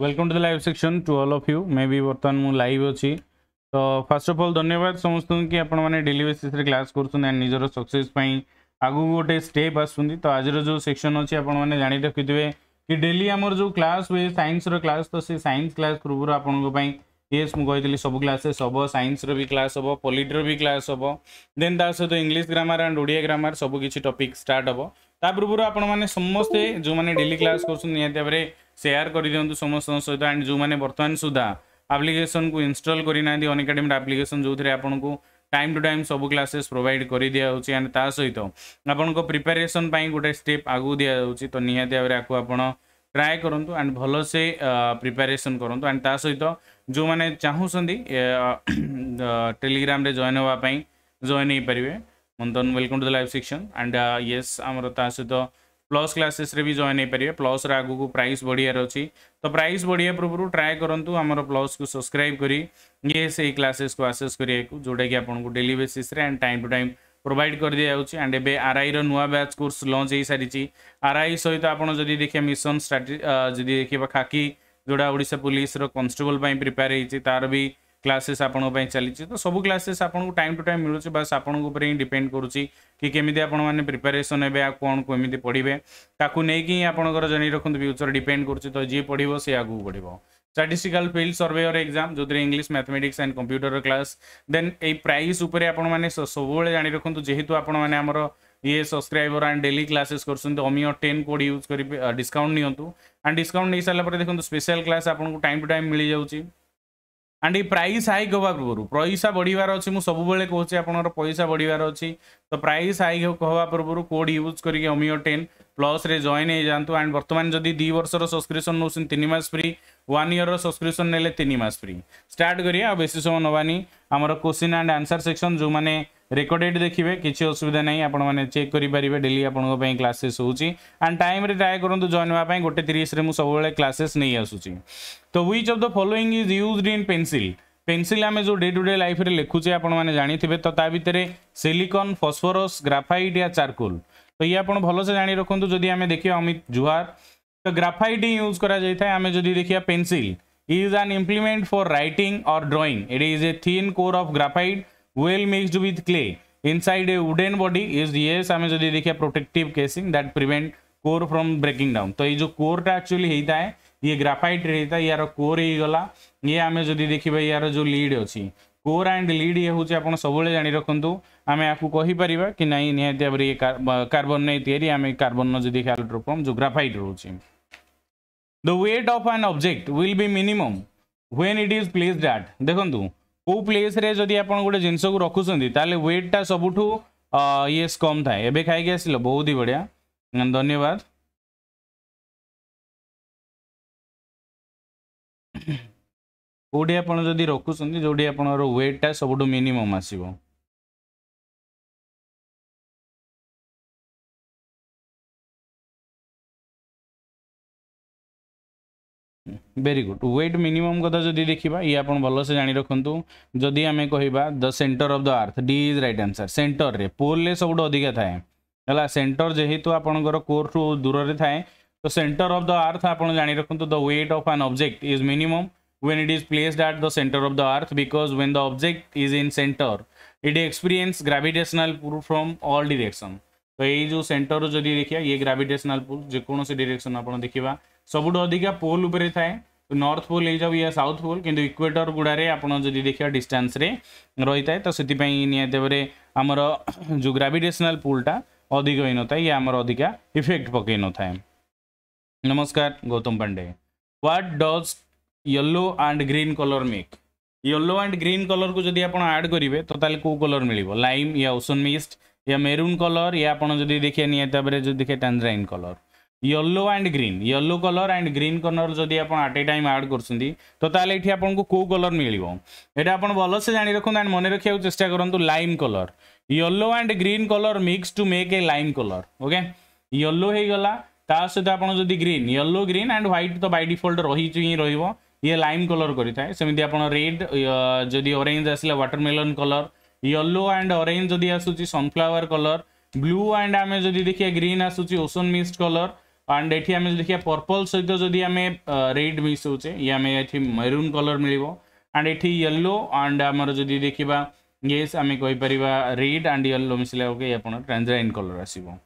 Welcome to the live section to all of you maybe बर्तमान मुझे live अच्छी तो फर्स्ट ऑफ़ ऑल धन्यवाद समस्त कि आपलीवरी से क्लास करजर सक्सेस आगे गोटे स्टेप आसुँच तो आज जो सेक्शन अच्छी आपने जाणी रखिथे कि डेली आम जो क्लास हुए सैन्सर र्लास तो सी सैंस क्लास पूर्व आपंपाई येस मुझे सब क्लासेस सब सैन्सर भी क्लास हम पलिटर भी क्लास हम देन ता सहित English grammar and Odia grammar सबकि टपिक स्टार्ट हे ता पूर्व आप समस्ते जो मैंने डेली क्लास कर सेयार कर दिखाँ समस्त सहित एंड जो मैंने बर्तमान सुधा आप्लिकेसन को इनस्टल करना अनकाडेमी आप्लिकेसन जो थे आपको टाइम टू टाइम सब क्लासेस प्रोवाइड कर दिखाई एंड सहित आपंक प्रिपेरेसन गोटे स्टेप आगे दि जाऊँगी तो निहती भाव आपको आप ट्राए करूँ एंड भल से प्रिपेरेसन कर सहित जो मैंने चाहूँ टेलीग्राम जेन होगापी जेन हो पारे मंदन welcome to the live section and yes आम सहित प्लस क्लासेस भी जॉन हो पारे प्लस आगे प्राइस बढ़िया अच्छे तो प्राइस बढ़िया पूर्व ट्राए करूँ आम प्लस को सब्सक्राइब कर ये से क्लासेस को आसेस करने को जोटा कि आपको daily basis and time to time provide कर दिया दिखाई एंड एवं आरआई आई रूआ बैच कोर्स लंच हो सारी आर आई सहित तो आपड़ जब देखिए मिशन स्ट्राटे जी देखिए खाकी जोड़ा ओडा पुलिस कन्स्टेबल प्रिपेयर होती तार भी क्लासेस आप चली तो सब क्लासेस आपको टाइम टू टाइम मिलूँ बास आप डिपेड करुच्ची कि केमी आपने प्रिपेरेसन कौन कमी पढ़े ताकू नहीं आपंकर जन रखुद फ्यूचर डिपेड कर तो जी पढ़व सी आगे बढ़ो स्टाटिस्टिकल सर्वे और एक्जाम जो English mathematics and computer class then ये प्राइस उपर आपने सब जाणी रखुद जेहेतु आपर ये सब्सक्राइबर आंड डेली क्लासेस कर अमियो टेन कोड यूज कर डिस्काउंट नियंतु एंड डिस्काउंट नहीं सारापर देखो स्पेशल क्लास आपको टाइम टू टाइम मिल जाऊँगी ଆଣ୍ଡ ଏ ପ୍ରାଇସ୍ ହାଇକ୍ ହେବା ପୂର୍ବରୁ ପଇସା ବଢ଼ିବାର ଅଛି ମୁଁ ସବୁବେଳେ କହୁଛି ଆପଣଙ୍କର ପଇସା ବଢ଼ିବାର ଅଛି ତ ପ୍ରାଇସ୍ ହାଇକ୍ ହେବା ପୂର୍ବରୁ କୋଡ଼୍ ୟୁଜ୍ କରିକି ଅମିଓ ଟେନ୍ ପ୍ଲସ୍ରେ ଜଏନ୍ ହେଇଯାଆନ୍ତୁ ଆଣ୍ଡ ବର୍ତ୍ତମାନ ଯଦି ଦୁଇ ବର୍ଷର ସବସ୍କ୍ରିପସନ୍ ନେଉଛନ୍ତି ତିନି ମାସ ଫ୍ରି ୱାନ୍ ଇୟର୍ର ସବସ୍କ୍ରିପସନ୍ ନେଲେ ତିନି ମାସ ଫ୍ରି ଷ୍ଟାର୍ଟ କରିବା ଆଉ ବେଶୀ ସମୟ ନେବାନି ଆମର କୋଶ୍ଚିନ୍ ଆଣ୍ଡ ଆନ୍ସର୍ ସେକ୍ସନ୍ ଯେଉଁମାନେ রেকর্ডেড দেখবে কিছু অসুবিধা নাই আপনার চেক করে পারবে ডেলি আপনার ক্লাসেস হচ্ছে আন্ড টাইমে ট্রাই করতে জয়েন হওয়া গোটে তিরিশে মু সবুলে ক্লাসেস নিয়ে আসুচি তো which of the following is used in pencil pencil আমি যে ডে টু ডে লাইফে লিখুছে আপনার জাঁথিবে তো তা ভিতরে সিলিকন ফসফরস গ্রাফাইট ইয়া চারকোল তো ইয়ে আপনার ভালসে জাঁ রাখতু যদি আমি দেখি অমিত জুহার তো গ্রাফাইট হি ইউজ করা যাই আমি যদি দেখিয়া pencil is an implement for writing or drawing it is a thin core of graphite well mixed with clay inside a wooden body is yes हमें जो देखिए protective casing that prevent core from breaking down तो ये जो कोरटा actually होता है ये graphite रहता है यार कोर ही गला ये आम जदि देखिए यार जो लीड अच्छी कोर एंड लीड ये हूँ आप सब जाणी रखु आम आपको कहीपर कि ना निहाती ये कार्बन ने आम कार्बन जो क्यालोट्रोफम जो ग्राफाइट रोचे the weight of an object will be minimum when it is placed at देखूँ কেউ প্লেসরে যদি আপনার গোটে জিনিসকে রাখুছেন তাহলে ওয়েটটা সবুঠু ইয়েস কম থাকে এবে খাইকি আসল বহুত হি বড়িয়া ধন্যবাদ কোটি আপনার যদি রাখুছেন যেটি আপনার ওয়েটটা সবুঠু মিনিমম আসবে वेरी गुड वेट मिनिमम कथा जदि देखा ये आप भलसे जाणी रखु जदि आम कह the centre of the earth D is right answer centre में पोल सब अधिका थाए है सेन्टर जेहेतु आपर कोर ठू दूर थाए तो सेन्टर अफ द आर्थ आप जाणी रखु the weight of an object is minimum when it is placed at the centre of the earth because when the object is in centre it experience gravitational pull from all direction तो ये जो centre जो देखिए ये ग्राविटेसनाल पुल जेको direction आप देखा सब अधिका पोल उपर थाए तो नर्थ पोल हो जाए या साउथ पोल कि इक्वेटर गुड़े आपड़ी देखिए डिस्टान्स रही था तो से निवरे आमर जो ग्राविटेसनाल पुलटा अधिक हो नए ये आमर अधिका इफेक्ट पक नए नमस्कार Gautam Pandey what does yellow and green colour make yellow and green colour को जब आप आड करेंगे तो तेल कौ कलर मिले लाइम या ओसन मिस्ट या मेरून कलर या आप देखिए निर्देश देखिए टैंजराइन कलर येलो तो and green yellow colour and green colour जदि आप आट ए टाइम आड करेंगे कौ कलर मिलो यहाँ आप भलसे जा रखुद एंड मन रखा चेस्टा करते lime colour yellow and green colour mix to make a lime colour okay yellow होगा सहित आपड़ green yellow green and white तो बै डिफल्ट रही ही रोह ये लाइम कलर करेड जदि अरेज आसा watermelon colour yellow and orange जदि आसूसी सनफ्लावर कलर ब्लू एंड आम जब देखिए ग्रीन आसूसी ओसन मिस्ड कलर एंड ये देखिए पर्पल सहित जदि आम रेड मिसे ये मेरून कलर मिल एंड ये येलो एंड आमर जब देखा ये आम कहीपर रेड एंड येलो मिसले ओके ट्रांजाइन कलर आसो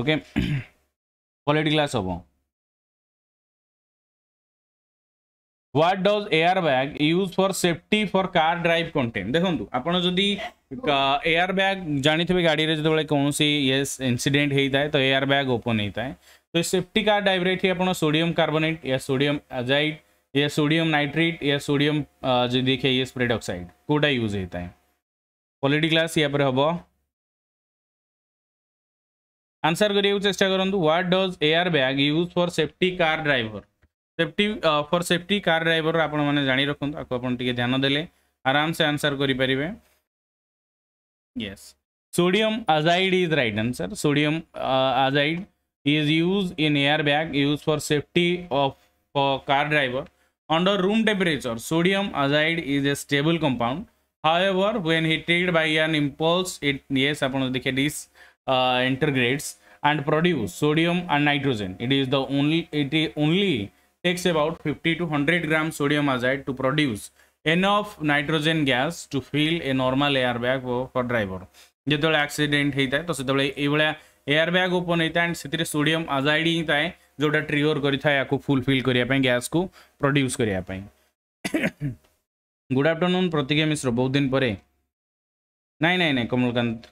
ओके क्वाइट ग्लास हम what does air bag use for safety for car drive content देखो आपड़ एयर बैग जानते हैं गाड़ी जो कौन ये इनसीडेट होता है तो एयर बैग ओपन होता है तो सेफ्टी कार डाइब्रेट ही अपना सोडियम कार्बोनेट या सोडियम अजाइड या सोडियम नाइट्रेट या सोडियम जो देखिए ये स्प्रेड ऑक्साइड कोटा यूज होता है क्वालिटी क्लास या पर हम आंसर कर चेस्टा करूँ what does air bag use for safety car driver safety for safety car driver आपण मैंने रखुद आपके ध्यान दे आराम से आंसर करें yes sodium azide is right answer sodium azide is used in airbag used for safety of for car driver under room temperature sodium azide is a stable compound however when heated by an impulse it yes upon the this uh, integrates and produce sodium and nitrogen it is the only it only takes about 50 to 100 grams sodium azide to produce enough nitrogen gas to fill a normal airbag for, for driver ଯେତେବେଳେ accident ହେଇଥାଏ ତ ସେତେବେଳେ ଏଇଭଳିଆ air bag open होता है and से sodium आजाइड ही था जो ट्रिगर फुलफिल करने गैस को प्रड्यूस करने गुड आफ्टरनून प्रतिज्ञा मिश्र बहुत दिन पर नाई ना ना कमलकांत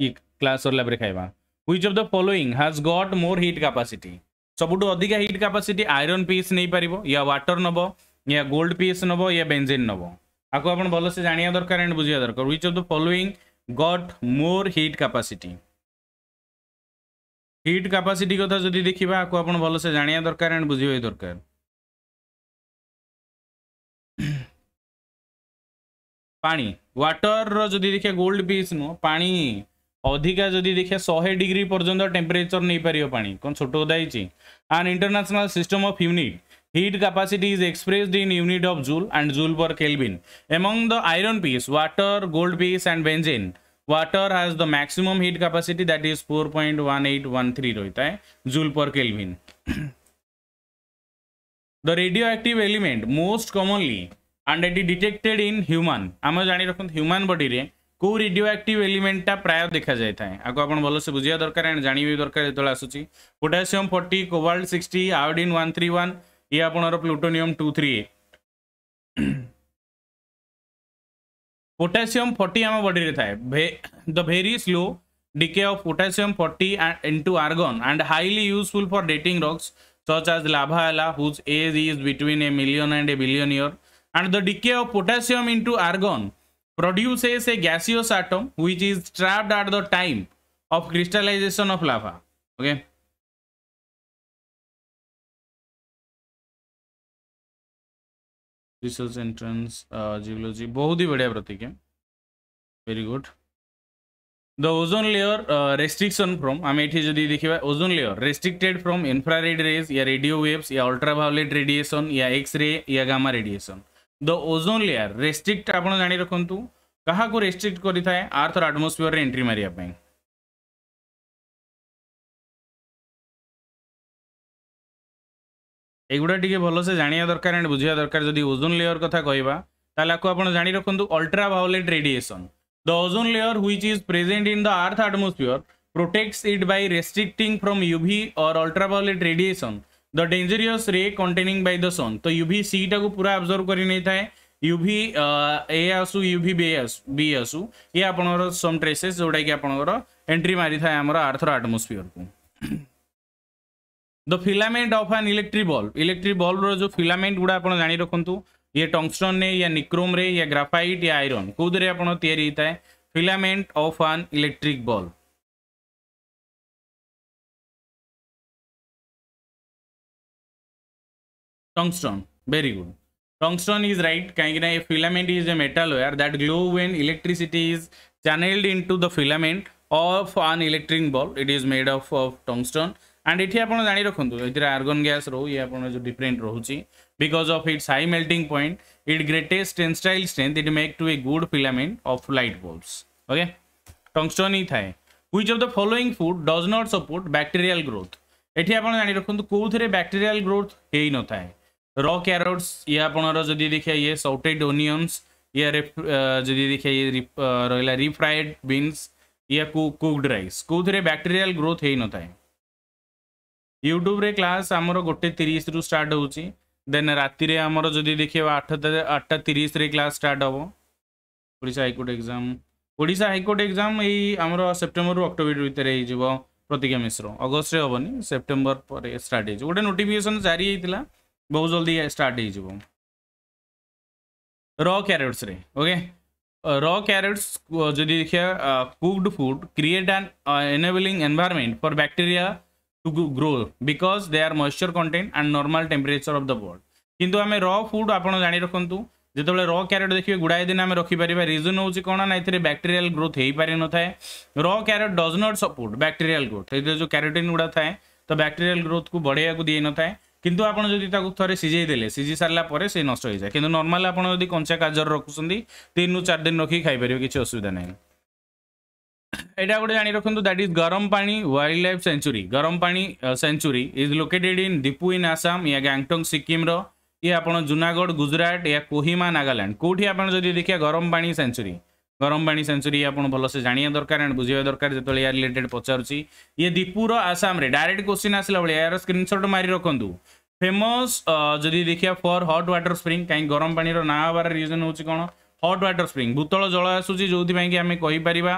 ये क्लास सरला खाइबा ह्विच अफ द फलोईंग हाज गट मोर हिट कापासीटी सब अधिका हिट कापासीट आईरन पीस नहीं पार या वाटर नब या गोल्ड पीस नब या बेंजिन नब आपको आप भलसे जाना दरकार एंड बुझा दरकार which of the following got more heat capacity heat capacity কথা যদি দেখিবা আকু আপন ভালসে জানিয়া দরকার এন্ড বুঝিবা দরকার পানি ওয়াটর র যদি দেখিয়া গোল্ড পিস নো পানি অধিকা যদি দেখিয়া 100 ডিগ্রি পর্যন্ত টেম্পারেচার নেই পারিও পানি কোন ছোট দাইছি আন international system of unit heat capacity is expressed in unit of joule and joule per kelvin among the iron piece water gold piece and benzene water has the maximum heat capacity that is 4.1813 रहता है joule per kelvin the radioactive element most commonly and it is detected in human आम जानी रखुन human body रे को radioactive element टा प्राय देखा जाता है आगो आपण भलो से बुझिया दरकार एंड जानी भी दरकार जेतला आसुची पोटासियम 40 कोबाल्ट 60 आयोडीन 131 ये आपनर प्लूटोनियम 238 पोटासीयम फोर्टी आम बडी था the very slow decay of potassium forty into argon and highly useful for dating rocks such as lava एला age is between a million and a billion year and the decay of potassium into argon produces a gaseous atom which is trapped at the time of crystallisation of lava okay research entrance geology बहुत ही बढ़िया प्रतीक है very good the ozone layer restriction from आम ये जदि देखा ozone layer restricted from infrared rays या radio waves या अल्ट्राभायोलेट रेडिएसन या एक्सरे या gamma radiation the ozone layer restrict आप जाणी रखु क्या रेस्ट्रिक्ट करें आर्थर आटमोस्फियर एंट्री मारे एगुड़ा टी भल से जाना दरकार एंड बुझा दरकार जब ओजोन लेयर कथ कह आपड़ जाणी रखुद ultraviolet radiation the ozone layer which is present in the earth atmosphere protects it by restricting from U और ultraviolet radiation the dangerous ray containing by the सन् तो यु सी को पूरा अब्जर्व कर युवि ए आसू युवि बे बी आसू ये आप ट्रेसेस जोटा कि आप एंट्री मारी था आर्थर आटमोसफियर को the filament of an electric bulb electric bulb रो जो फिलामेंट गुड़ा आप जाणी रखु ये टंगस्टन ने या निक्रोम रे या ग्राफाइट या आयरन कौदे आपड़ी है filament of an electric bulb tungsten very good tungsten is right कहीं ये filament is a metal where that glow when electricity is into the filament of an electric bulb it is made of, of tungsten and ଏଠି ଆପଣ ଜାଣି ରଖନ୍ତୁ ଏଥିରେ argon gas ରହୁ ଇଏ ଆପଣ ଯେଉଁ ଡିଫରେଣ୍ଟ ରହୁଛି because of its high melting point it greatest tensile strength it make to a good filament of light bulbs okay tungsten ହିଁ ଥାଏ which of the following food does not support bacterial growth ଏଠି ଆପଣ ଜାଣି ରଖନ୍ତୁ କେଉଁଥିରେ bacterial growth ହେଇନଥାଏ ର କ୍ୟାରୋଟ୍ସ ଇଏ ଆପଣଙ୍କର ଯଦି ଦେଖିବା ଇଏ ସଲ୍ଟେଡ୍ ଓନିଅନ୍ସ ଇଏ ଯଦି ଦେଖିବା ଇଏ ରହିଲା ରିଫ୍ରାଏଡ୍ ବିନ୍ସ ଇଏ କୁକ୍ଡ ରାଇସ୍ କେଉଁଥିରେ ବ୍ୟାକ୍ଟେରିଆଲ୍ ଗ୍ରୋଥ୍ ହେଇନଥାଏ ୟୁଟ୍ୟୁବରେ କ୍ଲାସ୍ ଆମର ଗୋଟେ ତିରିଶରୁ ଷ୍ଟାର୍ଟ ହେଉଛି ଦେନ୍ ରାତିରେ ଆମର ଯଦି ଦେଖିବା ଆଠ ଆଠଟା ତିରିଶରେ କ୍ଲାସ୍ ଷ୍ଟାର୍ଟ ହେବ Odisha high court exam Odisha high court exam ଏଇ ଆମର ସେପ୍ଟେମ୍ବରରୁ ଅକ୍ଟୋବର ଭିତରେ ହେଇଯିବ ପ୍ରତିଜ୍ଞା ମିଶ୍ର ଅଗଷ୍ଟରେ ହେବନି ସେପ୍ଟେମ୍ବର ପରେ ଷ୍ଟାର୍ଟ ହେଇଯିବ ଗୋଟେ ନୋଟିଫିକେସନ୍ ଜାରି ହେଇଥିଲା ବହୁତ ଜଲ୍ଦି ଷ୍ଟାର୍ଟ ହେଇଯିବ ର କ୍ୟାରେଟ୍ସରେ ଓକେ ର କ୍ୟାରେଟ୍ସ ଯଦି ଦେଖିବା cooked food create an enabling environment for bacteria to grow because they are moisture content and normal temperature of the world কিন্তু আমি র ফুড ଆପଣ ଜାଣି ରଖନ୍ତୁ ଯେତେବେଳେ ର କ୍ୟାରେଟ୍ ଦେଖିବେ ଗୁଡ଼ାଏ ଦିନ ଆମେ ରଖିପାରିବା ରିଜନ୍ ହେଉଛି କ'ଣ ନା ଏଥିରେ ବ୍ୟାକ୍ଟେରିଆଲ୍ ଗ୍ରୋଥ୍ ହେଇପାରିନଥାଏ ର carrot does not support bacterial growth ଏଥିରେ ଯେଉଁ କ୍ୟାରୋଟିନ୍ ଗୁଡ଼ା ଥାଏ ତ ବ୍ୟାକ୍ଟେରିଆଲ୍ ଗ୍ରୋଥ୍କୁ ବଢ଼େଇବାକୁ ଦେଇନଥାଏ କିନ୍ତୁ ଆପଣ ଯଦି ତାକୁ ଥରେ ସିଝେଇ ଦେଲେ ସିଝି ସାରିଲା ପରେ ସେ ନଷ୍ଟ ହେଇଯାଏ କିନ୍ତୁ ନର୍ମାଲ୍ ଆପଣ ଯଦି କଞ୍ଚା ଗାଜର ରଖୁଛନ୍ତି ତିନିରୁ ଚାରି ଦିନ ରଖିକି ଖାଇପାରିବେ କିଛି ଅସୁବିଧା ନାହିଁ এটা ଗୋଟେ ଜାଣି ରଖନ୍ତୁ ଦ୍ୟାଟ୍ ଇଜ୍ ଗରମ ପାଣି wild life sanctuary Garampani sanctuary is located in Diphu in Assam ୟା ଗ୍ୟାଙ୍ଗଟଙ୍ଗ ସିକିମ୍ର ଇଏ ଆପଣ ଜୁନାଗଡ଼ ଗୁଜୁରାଟ ୟା କୋହିମା ନାଗାଲାଣ୍ଡ କେଉଁଠି ଆପଣ ଯଦି ଦେଖିବା ଗରମ Garampani century Garampani century ଆପଣ ଭଲସେ ଜାଣିବା ଦରକାର ଆଣ୍ଡ ବୁଝିବା ଦରକାର ଯେତେବେଳେ ୟା ରିଲେଟେଡ୍ ପଚାରୁଛି ଇଏ ଦିପୁର ଆସାମରେ ଡାଇରେକ୍ଟ କ୍ୱେଶ୍ଚିନ୍ ଆସିଲା ଭଳିଆ ଏହାର ସ୍କ୍ରିନ୍ସଟ୍ ମାରି ରଖନ୍ତୁ ଫେମସ୍ ଯଦି ଦେଖିବା ଫର୍ ହଟ୍ ୱାଟର ସ୍ପ୍ରିଙ୍ଗ କାହିଁକି ଗରମ ପାଣିର ନାଁ ହେବାର ରିଜନ୍ ହେଉଛି କ'ଣ ହଟ୍ ୱାଟର ସ୍ପ୍ରିଙ୍ଗ ଭୂତଳ ଜଳ ଆସୁଛି ଯେଉଁଥିପାଇଁକି ଆମେ କହିପାରିବା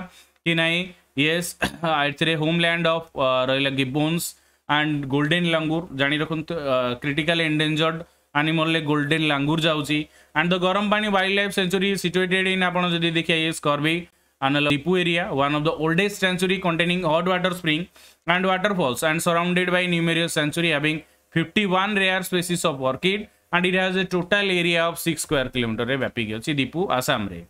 Chennai, yes, it's a homeland of uh, Royal gibbons and golden langur. Jani rakhun uh, critically endangered animal like golden langur jauchi. And the Gorompani Wildlife Sanctuary is situated in apana jodi dekhiya yes Corby Anala Dipu area, one of the oldest sanctuary containing hot water spring and waterfalls and surrounded by numerous sanctuary having 51 rare species of orchid and it has a total area of 6 square kilometer रे व्यापी गयो छी दीपू आसाम रे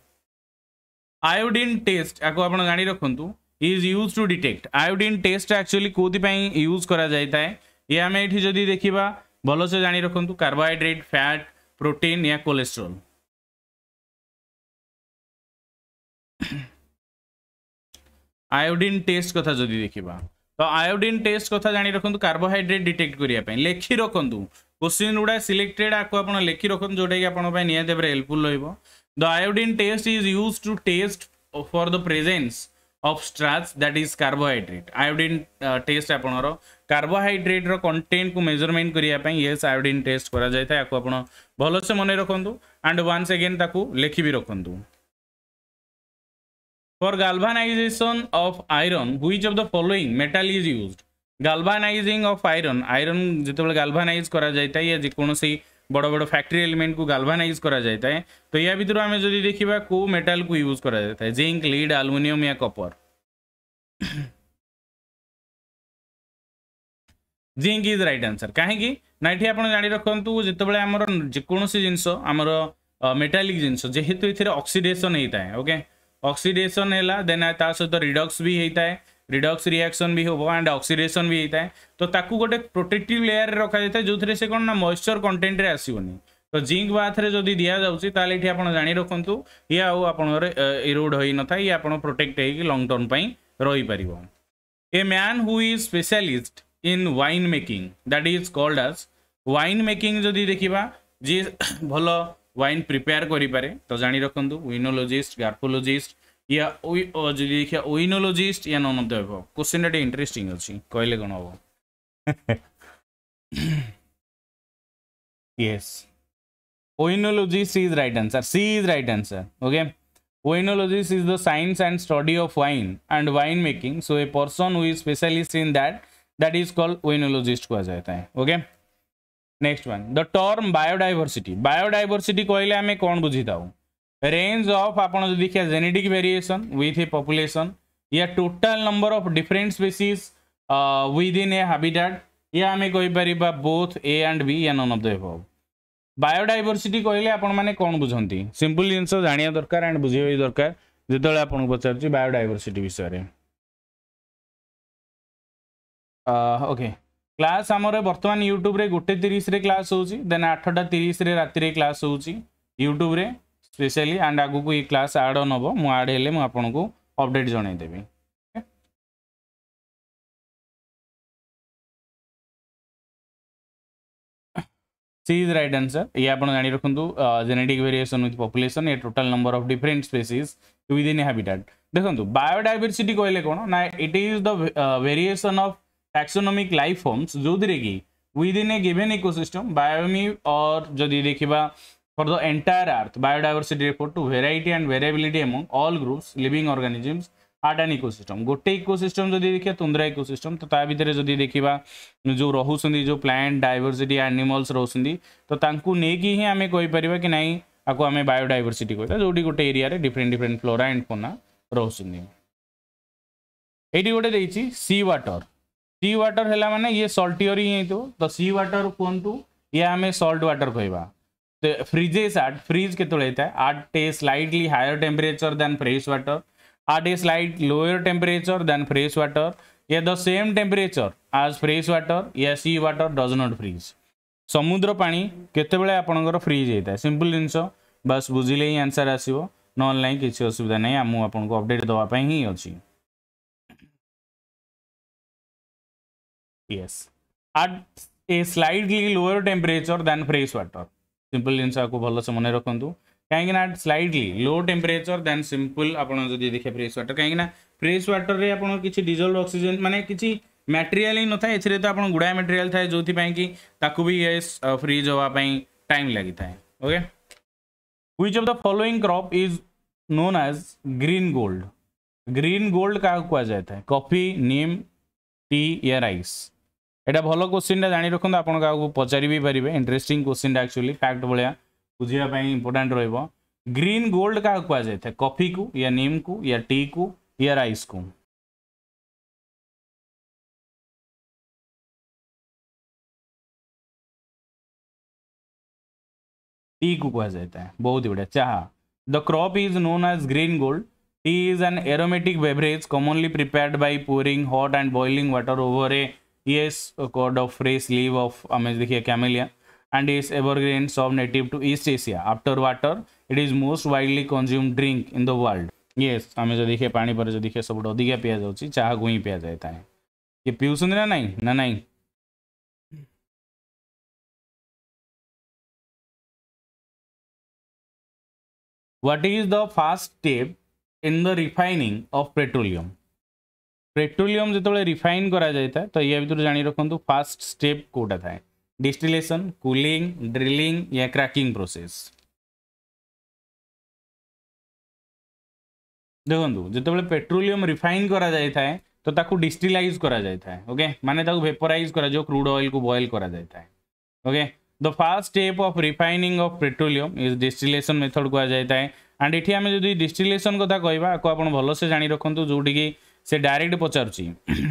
iodine test ଆକୁ ଆପଣ ଜାଣି ରଖନ୍ତୁ is use to detect iodine test actually କେଉଁଥିପାଇଁ ୟୁଜ୍ କରାଯାଇଥାଏ ଇଏ ଆମେ ଏଠି ଯଦି ଦେଖିବା ଭଲସେ ଜାଣି ରଖନ୍ତୁ କାର୍ବୋହାଇଡ୍ରେଟ୍ ଫ୍ୟାଟ୍ ପ୍ରୋଟିନ୍ ୟା କୋଲେଷ୍ଟ୍ରୋଲ୍ আয়োডিন টেস্ট কথা যদি দেখিবা তো আয়োডিন টেস্ট কথা জানি রাখন্তু কার্বোহাইড্রেট ডিটেক্ট করিয়া পাই লেখি রাখন্তু কোশ্চিন গুড়া সিলেক্টেড আকু আপন লেখি রাখন্তু যোটা কি আপন পাই নিয়া দেবে হেল্পফুল রহিবো The iodine taste is used to taste for the presence of starch that is carbohydrate. Iodine uh, test आपनर carbohydrate रो content ko measurement kariya pai yes iodine test kara जाय था याको आपण भलो से मने रखंतु and once again taku lekhi bi रखंतु For galvanization of iron which of the following metal is used galvanizing of iron iron যেতবেলে galvanize করা যাইতা ইয়া যে uh, बड़ बड़ फैक्ट्री एलिमेंट को गाल्भानाइज कर तो, तो या भितर आम जब देखा को मेटाल को यूज कर जिंक लीड आलुमिनियम या कपर जिंक इज रईट आंसर कहीं ये आप जा रखु जो आम जेकोसी जिनस मेटालिक जिन जेहेतु ये अक्सीडेसन होता है ओके अक्सीडेसन है देन सहित रिडक्स भी होता है ରିଡକ୍ସ ରିଆକ୍ସନ୍ ବି ହେବ ଆଣ୍ଡ ଅକ୍ସିଡେସନ୍ ବି ହେଇଥାଏ ତ ତାକୁ ଗୋଟେ ପ୍ରୋଟେକ୍ଟିଭ୍ ଲେୟାରରେ ରଖାଯାଇଥାଏ ଯେଉଁଥିରେ ସେ କ'ଣ ନା ମଏଶ୍ଚର୍ କଣ୍ଟେଣ୍ଟରେ ଆସିବନି ତ ଜିଙ୍କ ବାଥରେ ଯଦି ଦିଆଯାଉଛି ତାହେଲେ ଏଠି ଆପଣ ଜାଣି ରଖନ୍ତୁ ଇଏ ଆଉ ଆପଣଙ୍କର ଇରୋଡ଼ ହୋଇନଥାଏ ଇଏ ଆପଣ ପ୍ରୋଟେକ୍ଟ ହେଇକି ଲଙ୍ଗ୍ ଟର୍ମ ପାଇଁ ରହିପାରିବ a man who is specialist in wine making that is called as wine making ଯଦି ଦେଖିବା ଯିଏ ଭଲ ୱାଇନ୍ ପ୍ରିପେୟାର କରିପାରେ ତ ଜାଣି ରଖନ୍ତୁ ୱିନୋଲୋଜିଷ୍ଟ ଗାର୍ଫୋଲୋଜିଷ୍ଟ या ଯଦି ଦେଖିବା ଓଇନୋଲୋଜିଷ୍ଟ ୟା ନନ୍ ଅଫ୍ ଦ ଏଭବ କୋଶ୍ଚିନ୍ଟା ଟିକେ ଇଣ୍ଟରେଷ୍ଟିଂ ଅଛି କହିଲେ କ'ଣ ହେବ yes oenologist is right answer c is right answer okay oenologist is the science and study of wine and wine making so a person who is specialist in that that is called oenologist kuha jata hai okay next one the term biodiversity biodiversity kohile ame kon bujhi thau range of आप देखिए genetic variation with a population या total number of different species within a habitat या आम कहीपर both A and B या none of दब biodiversity कहले आपने कौन बुझे सिंपल जिन जाना दरकार एंड बुझे दरकार जो आपको पचार बायोडाइवर्सीटी विषय ओके क्लास आम बर्तमान यूट्यूब गोटे तीस क्लास होन आठटा तीस रात क्लास होूट्यूब स्पेशली एंड आगे ଏଇ क्लास आड ଅନ୍ हम मुझे ଆଡ଼୍ ହେଲେ ମୁଁ ଆପଣଙ୍କୁ update C is right answer ये आप जान रखु genetic variation with population a total number of different species in habitat देखो बायोडाइवर्सीटी कहले कौन ना it is the variation of taxonomic life forms जो थी within a given ecosystem biome और जदि देखा for the entire earth biodiversity refer to variety and variability among all groups living organisms at an ecosystem गोटे ecosystem जदि देखिए tundra ecosystem तो ता भितर जदि देखा जो रोचंदी जो प्लांट डाइवर्सिटी एनिमल्स रोचंदी तो तांकू नेकी ही आमे कहि परबा कि नाही आको आमे बायोडाइवर्सिटी कहता जोटी गोटे एरिया रे different different flora and fauna रोचंदी eighty गोटे देइची सी वाटर सी वाटर हला माने ये सॉल्टियरी ही तो सी वाटर कोंतु ये आमे सॉल्ट वाटर कहबा फ्रिजेस आट फ्रिज के at a slightly higher temperature than fresh water at a slight lower temperature than fresh water ये the same temperature as fresh water या सी व्टर डज नट फ्रिज समुद्र पा के आपंकर fridge होता है सीम्पल जिनस बस बुझे ही आंसर आसो ना ना किसी असुविधा नहीं मुझे आपको अपडेट दवापी ही अच्छी yes at a slightly lower temperature than fresh water simple जिन आपको भलसे मन रखु कहीं slightly low temperature than simple आपड़ी देखिए फ्रेश व्टर कहीं फ्रेश व्टर में आप किसी डीजल अक्सीजेन मानते किसी मेटेरियाल ही ना एर तो आप गुड़ाए मेटेरियाल था जो कि फ्रिज हाँपाई टाइम लगी था okay which of the following crop is known as green gold green gold क्या कह जाए कफि निम टी या रईस यहाँ भल क्वेश्चनटा जाणी रखुद आप पचार भी पारे इंटरेस्ट क्वेश्चन एक्चुअली फैक्ट भाया बुझाप इंपोर्टाट रोक ग्रीन गोल्ड क्या कहुआ जाए कफी को या निम को या टी को या रईस को टी को कहा जाए बहुत ही बढ़िया चाह the crop is known as green gold tea is an aromatic beverage commonly prepared by pouring hot and boiling water over a he is a coat of free sleeve of I mean, here camellia and is evergreens of native to East Asia. After water, it is most widely consumed drink in the world. Yes, आम जो देखिए पानी पर जो देखिए सब अधिका P जाऊँगी चाह को ही पी जाता है ये पीऊँ ना ना ना ना What is the first step in the refining of petroleum? Petroleum जो रिफाइन कराए तो या भितर जाणी रखु फास्ट स्टेप कौटा थाए डिस्टिलेशन कूलिंग ड्रिलिंग या क्राकिंग प्रोसेस देखो जो पेट्रोलियम रिफाइन कराए तो डिस्टिलइज कराए ओके मानते भेपराइज कर क्रूड अएल को बयल कराए okay the first step of refining of petroleum is distillation method कहुए एंड ये आम जो डिस्टिलेसन क्या कहको आप भलसे जाणी रखुदूँ जोटी की से डायरेक्ट पचारूँ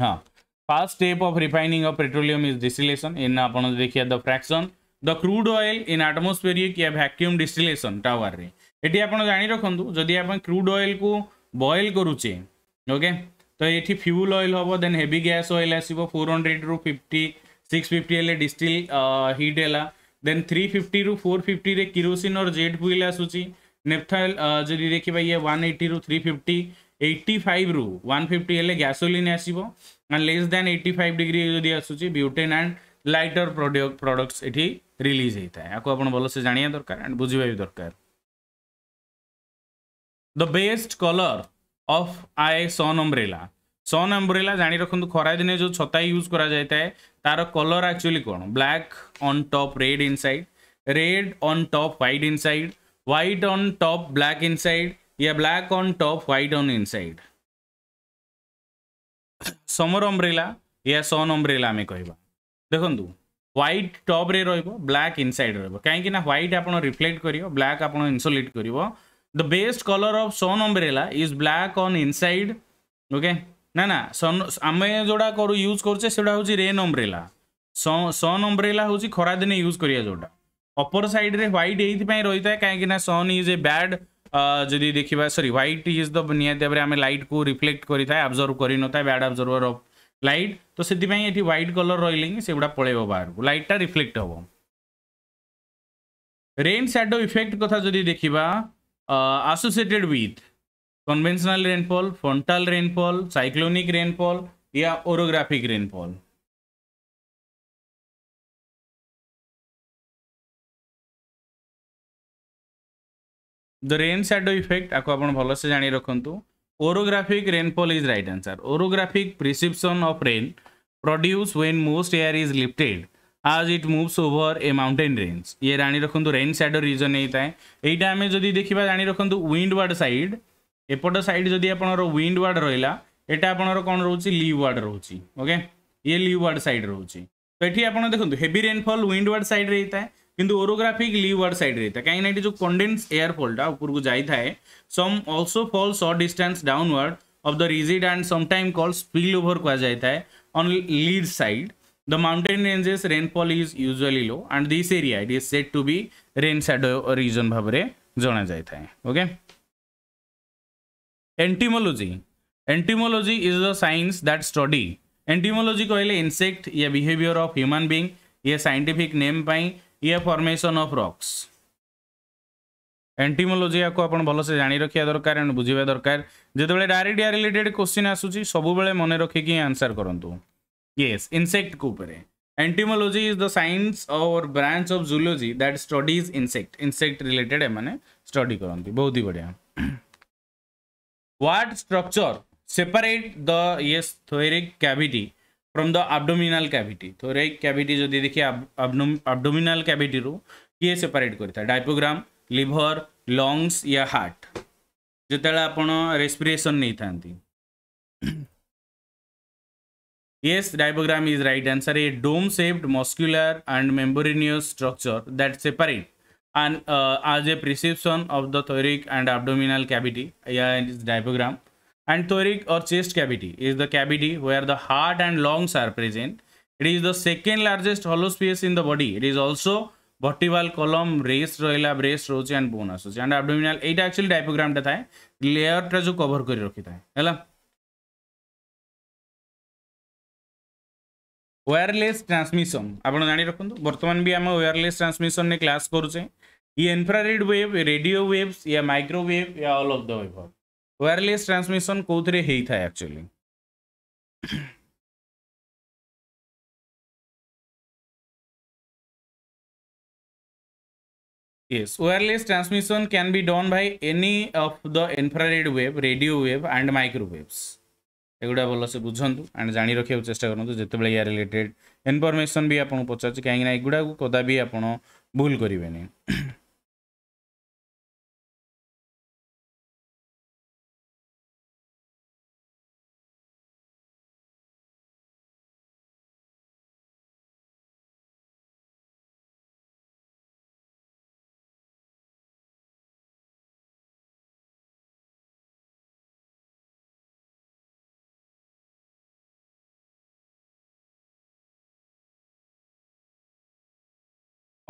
हाँ first step of refining of petroleum is distillation in आप देखिए the fraction the crude oil in atmospheric या भैक्यूम डिस्टिलेसन टावर में ये आप जाणी रखु जदि आप क्रूड ऑयल को बयल करुचे ओके तो ये फ्यूल ऑयल हम देन हेवी गैस ऑयल आसो फोर हंड्रेड रू फिफ्टी सिक्स फिफ्टी हेल्ले डिस्टिल हिट है देन थ्री फिफ्टी रु फोर फिफ्टी रे किरोसीन और जेट फ्यूल आसूची नेफ्थाइल जदि देखिए ये वन एट्टी रु थ्री फिफ्टी এইটি ফাইভ্রু ওয়াନ୍ ଫିଫ୍ଟି ହେଲେ ଗ୍ୟାସୋଲିନ୍ ଆସିବ less than eighty five degree ଯଦି ଆସୁଛି ବ୍ୟୁଟେନ୍ ଆଣ୍ଡ ଲାଇଟର୍ ପ୍ରଡକ୍ଟସ୍ ଏଠି ରିଲିଜ୍ ହେଇଥାଏ ଆକୁ ଆପଣ ଭଲସେ ଜାଣିବା ଦରକାର ଆଣ୍ଡ ବୁଝିବା ବି ଦରକାର ଦ ବେଷ୍ଟ କଲର୍ ଅଫ୍ ଆଏ ସନ୍ ଅମ୍ବ୍ରେଲା ସନ୍ ଅମ୍ବ୍ରେଲା ଜାଣି ରଖନ୍ତୁ ଖରାଦିନେ ଯେଉଁ ଛତା ୟୁଜ୍ କରାଯାଇଥାଏ ତାର କଲର୍ ଆକ୍ଚୁଆଲି କ'ଣ black on top red inside red on top white inside white on top black inside या black on top white on inside summer umbrella या सन अम्ब्रेला आम कह देख ह्वैट टप्रे र्लाक इनसाइड रही ह्वैट आप रिफ्लेक्ट कर ब्लाक आप इनसोलेट कर the best colour of sun umbrella is black on inside okay ना ना सन आम जोड़ा करू यूज करे से रेन अम्ब्रेला सन अम्ब्रेला हूँ दिन यूज करा जोटा अपर सैड्रे ह्वैट ये रही है कहीं सन इज ए बैड जी देखा सरी ह्वैट इज द निर्मे लाइट को रिफ्लेक्ट करजर्व कर बैड अब्जर्वर अफ लाइट तो से ह्वैट कलर रही से गुड़ा पलि बाहर को लाइटा रिफ्लेक्ट हे रेन सैडो इफेक्ट कथा जदि देखा associated with convectional rainfall frontal rainfall cyclonic rainfall या orographic rainfall the rain shadow effect आपको आप भलसे जाणी रखु orographic rainfall is right answer orographic precipitation of rain produce when most air is lifted as it moves over a mountain range ये जाणी रखु rain shadow region होता है यहाँ आम जब देखा जाणी रखु विंडवार्ड सैड एपट सैड जदि आपंकर विंडवार्ड रहा यहाँ आपंकर कौन रोच लिवार्ड रोचे ओके ये लिव लिवार्ड सैड रोचे तो ये आप देखो हेवी रेनफल विंडवार्ड सैड्रे होता है किंतु ओरोग्राफिक लिवर साइड रे ता काई ना जो कंडेंस एयर फॉल्ट आ ऊपर को जाई थाए some also fall short distance downward of the रिजिड and some time called spill over को जाय थाए on lee side the mountain ranges rainfall is usually low and this area it is said to be rain shadow region भाब रे जाय थाए okay entomology entomology is the science that study entomology कहले insect या behaviour of human being ये scientific name पाई ये formation of रक्स एंटीमोलोजी या भलसे जाणी रखा दरकार एंड बुझा दरकार जिते डायरेक्ट रिलेटेड क्वेश्चन आसूसी सबुबले मन रखिकी आंसर करूँ येस इनसेक्ट को एंटीमोलोजी इज द साइंस और branch of zoology that studies insect insect related एम स्टडी करती बहुत ही बढ़िया व्हाट स्ट्रक्चर सेपरेट द ये thoracic cavity from the abdominal cavity थोर कैिटी जदि देखिए आबडोमिनाल कैिटी किए सेपरेट कर डायपोग्राम लिभर लंगस या हार्ट जो आप नहीं था yes diaphragm is right answer a dome shaped muscular and membranous structure that separate and as a प्रिसेपन of the thoracic and abdominal cavity या is diaphragm and thoracic or chest cavity is the cavity where the heart and lungs are present. It is the second largest hollow space in the body. It is also vertebral column, race, royal, brace, roche and bone associated. And abdominal, it actually diagram टा थाए, layer टा जो cover करी रखी थाए, हैला? Wireless transmission আপনার Jean রাখুন বর্তমান বি আমি ওয়্যারলেস ট্রান্সমিশন ক্লাস করছে ये इन्फ्रारेड वेव रेडियो वेव्स या माइक्रोवेव या all of the above wireless transmission କେଉଁଥିରେ ହେଇଥାଏ actually Yes, wireless transmission can be done by any of the infrared wave, radio wave and microwaves. এগুলা ভালসে বুঝন্তু and জানি রাখিବାକୁ চেষ্টা করন্তু যেতবেলে ইয়া রিলেটেড ইনফরমেশন বি আপন পচাছে কাইনা এগুলা কদাবি আপন ভুল করিবেনি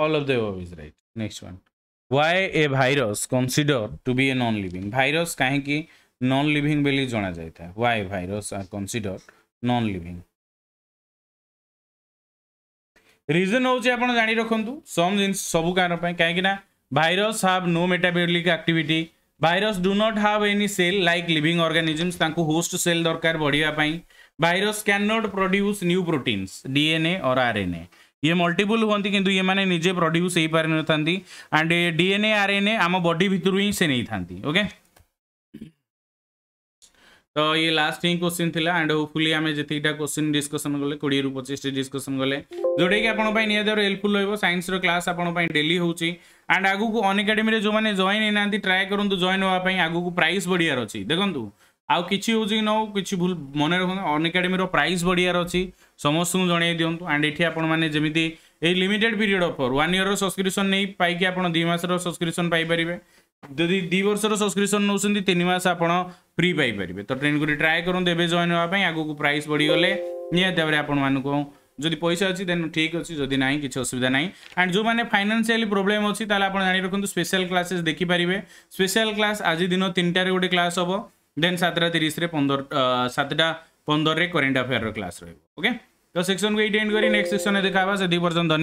all of the above is right next one why a virus considered to be a non living virus kahiki non living beli jana jai tha why virus are considered non living reason hoche apan jani rakhantu some sabu karan pai kahiki na virus have no metabolic activity virus do not have any cell like living organisms তাঁকু host cell দরকার বড়িয়া পাই virus can not produce new proteins DNA or RNA ये multiple हुँदै किन ये निजे produce है पारि नै आन्ड डिएनए आरएनए आम बडी भित्र हिँड से नै थाहा ओके ତ ଇଏ ଲାଷ୍ଟ ହିଁ କୋଶ୍ଚିନ୍ ଥିଲା ଆଣ୍ଡ ହୋପଫୁଲି ଆମେ ଯେତିକିଟା କୋଶ୍ଚିନ୍ ଡିସ୍କସନ୍ କଲେ କୋଡ଼ିଏରୁ ପଚିଶଟି ଡିସ୍କସନ୍ କଲେ ଯେଉଁଟାକି ଆପଣଙ୍କ ପାଇଁ ନିହାତି ଭାବରେ ହେଲ୍ପଫୁଲ୍ ରହିବ ସାଇନ୍ସର କ୍ଲାସ୍ ଆପଣଙ୍କ ପାଇଁ ଡେଲି ହେଉଛି ଆଣ୍ଡ ଆଗକୁ ଅନ୍ ଏକାଡେମୀରେ ଯେଉଁମାନେ ଜଏନ୍ ହେଇନାହାନ୍ତି ଟ୍ରାଏ କରନ୍ତୁ ଜଏନ୍ ହେବା ପାଇଁ ଆଗକୁ ପ୍ରାଇସ୍ ବଢ଼ିବାର ଅଛି ଦେଖନ୍ତୁ ଆଉ କିଛି ହେଉଛି କି ନ କିଛି ଭୁଲ ମନେ ରଖନ୍ତୁ ଅନ୍ ଏକାଡେମୀର ପ୍ରାଇସ୍ ବଢ଼ିବାର ଅଛି ସମସ୍ତଙ୍କୁ ଜଣାଇ ଦିଅନ୍ତୁ ଆଣ୍ଡ ଏଠି ଆପଣମାନେ ଯେମିତି ଏଇ ଲିମିଟେଡ୍ ପିରିୟଡ଼ ଅଫର୍ ୱାନ୍ ଇୟର୍ର ସବସ୍କ୍ରିପସନ୍ ନେଇ ପାଇକି ଆପଣ ଦୁଇ ମାସର ସବସ୍କ୍ରିପ୍ସନ୍ ପାଇପାରିବେ ଯଦି ଦୁଇ ବର୍ଷର ସବସ୍କ୍ରିପସନ୍ ନେଉଛନ୍ତି ତିନି ମାସ ଆପଣ ଫ୍ରି ପାଇପାରିବେ ତ ଟ୍ରେନ୍ କରି ଟ୍ରାଏ କରନ୍ତୁ ଏବେ ଜଏନ୍ ହେବା ପାଇଁ ଆଗକୁ ପ୍ରାଇସ୍ ବଢ଼ିଗଲେ ନିହାତି ଭାବରେ ଆପଣମାନଙ୍କୁ ଯଦି ପଇସା ଅଛି ଦେନ୍ ଠିକ୍ ଅଛି ଯଦି ନାହିଁ କିଛି ଅସୁବିଧା ନାହିଁ ଆଣ୍ଡ ଯେଉଁମାନେ ଫାଇନାନ୍ସିଆଲି ପ୍ରୋବ୍ଲେମ୍ ଅଛି ତାହେଲେ ଆପଣ ଜାଣି ରଖନ୍ତୁ ସ୍ପେଶାଲ କ୍ଲାସେସ୍ ଦେଖିପାରିବେ ସ୍ପେଶାଲ କ୍ଲାସ୍ ଆଜି ଦିନ ତିନିଟାରେ ଗୋଟେ କ୍ଲାସ୍ ହେବ ଦେନ୍ ସାତଟା ତିରିଶରେ ପନ୍ଦର ସାତଟା ପନ୍ଦରରେ କରେଣ୍ଟ ଆଫେୟାର୍ର କ୍ଲାସ୍ ରହିବ ଓକେ तो सेक्शन को एट एंड करी नेक्स्ट सेक्शन में देखा सेठी पर्यटन